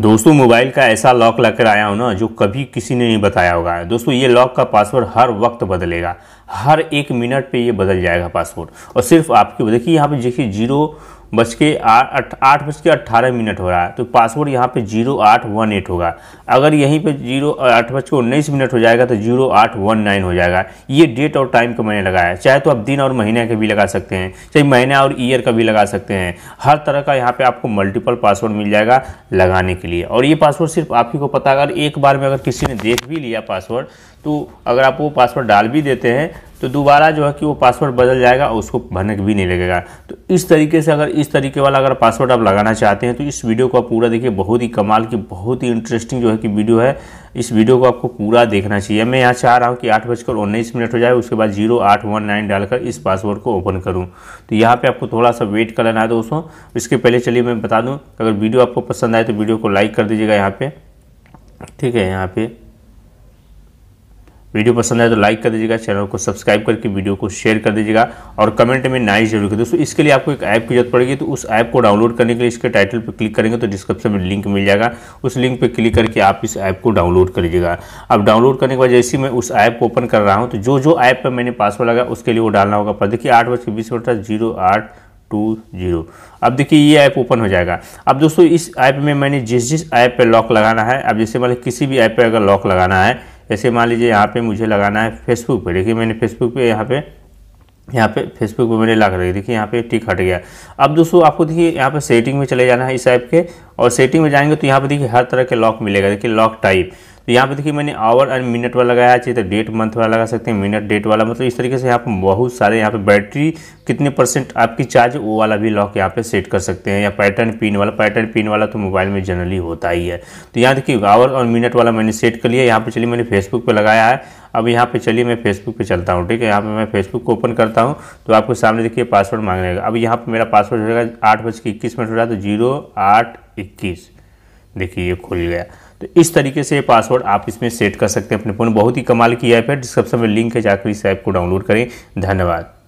दोस्तों मोबाइल का ऐसा लॉक लग आया हो ना जो कभी किसी ने नहीं बताया होगा दोस्तों ये लॉक का पासवर्ड हर वक्त बदलेगा हर एक मिनट पे ये बदल जाएगा पासवर्ड और सिर्फ आपकी देखिए यहाँ पे देखिए जीरो बज के आठ आठ बज के अट्ठारह मिनट हो रहा है तो पासवर्ड यहाँ पे जीरो आठ वन एट होगा अगर यहीं पे जीरो आठ बज के उन्नीस मिनट हो जाएगा तो जीरो आठ वन नाइन हो जाएगा ये डेट और टाइम का मैंने लगाया चाहे तो आप दिन और महीने का भी लगा सकते हैं चाहे महीना और ईयर का भी लगा सकते हैं हर तरह का यहाँ पर आपको मल्टीपल पासवर्ड मिल जाएगा लगाने के लिए और ये पासवर्ड सिर्फ आप ही को पता अगर एक बार में अगर किसी ने देख भी लिया पासवर्ड तो अगर आप वो पासवर्ड डाल भी देते हैं तो दोबारा जो है कि वो पासवर्ड बदल जाएगा और उसको भरने भी नहीं लगेगा तो इस तरीके से अगर इस तरीके वाला अगर पासवर्ड आप लगाना चाहते हैं तो इस वीडियो को आप पूरा देखिए बहुत ही कमाल की बहुत ही इंटरेस्टिंग जो है कि वीडियो है इस वीडियो को आपको पूरा देखना चाहिए मैं यहाँ चाह रहा हूँ कि आठ बजकर उन्नीस मिनट हो जाए उसके बाद जीरो आठ वन नाइन डालकर इस पासवर्ड को ओपन करूँ तो यहाँ पर आपको थोड़ा सा वेट करना है दोस्तों इसके पहले चलिए मैं बता दूँ अगर वीडियो आपको पसंद आए तो वीडियो को लाइक कर दीजिएगा यहाँ पर ठीक है यहाँ पर वीडियो पसंद आए तो लाइक कर दीजिएगा चैनल को सब्सक्राइब करके वीडियो को शेयर कर दीजिएगा और कमेंट में नाइस जरूर कर दोस्तों इसके लिए आपको एक ऐप की जरूरत पड़ेगी तो उस ऐप को डाउनलोड करने के लिए इसके टाइटल पर क्लिक करेंगे तो डिस्क्रिप्शन में लिंक मिल जाएगा उस लिंक पर क्लिक करके आप इस ऐप को डाउनलोड कर लीजिएगा अब डाउनलोड करने के बाद जैसे मैं उस ऐप को ओपन कर रहा हूँ तो जो जो ऐप पर मैंने पासवर्ड लगाया उसके लिए वो डालना होगा पर देखिए आठ बज के बीस मिनट जीरो आठ टू जीरो अब देखिए ये ऐप ओपन हो जाएगा अब दोस्तों इस ऐप में मैंने जिस जिस ऐप पर लॉक लगाना है अब जैसे मतलब किसी भी ऐप पर अगर लॉक लगाना है जैसे मान लीजिए यहाँ पे मुझे लगाना है फेसबुक पे देखिए मैंने फेसबुक पे यहाँ पे यहाँ पे फेसबुक पे मैंने लग रही देखिए यहाँ पे टिक हट गया अब दोस्तों आपको देखिए यहाँ पे सेटिंग में चले जाना है इस ऐप के और सेटिंग में जाएंगे तो यहाँ पे देखिए हर तरह के लॉक मिलेगा देखिए लॉक टाइप तो यहाँ पे देखिए मैंने आवर एंड मिनट वाला लगाया चाहिए तो डेट मंथ वाला लगा सकते हैं मिनट डेट वाला मतलब इस तरीके से यहाँ पर बहुत सारे यहाँ पे बैटरी कितने परसेंट आपकी चार्ज वो वाला भी लॉक यहाँ पे सेट कर सकते हैं या पैटर्न पिन वाला पैटर्न पिन वाला तो मोबाइल में जनरली होता ही है तो यहाँ देखिए आवर और मिनट वाला मैंने सेट कर लिया यहाँ पर चलिए मैंने फेसबुक पर लगाया है अब यहाँ पे चलिए मैं फेसबुक पे चलता हूँ ठीक है यहाँ पे मैं फेसबुक को ओपन करता हूँ तो आपके सामने देखिए पासवर्ड मांगने का अब यहाँ पे मेरा पासवर्ड रहेगा आठ बज के इक्कीस मिनट हो रहा है तो जीरो आठ इक्कीस देखिए ये खुल गया तो इस तरीके से ये पासवर्ड आप इसमें सेट कर सकते हैं अपने फ़ोन बहुत ही कमाल की ऐप है डिस्क्रिप्शन में लिंक है जाकर इस ऐप को डाउनलोड करें धन्यवाद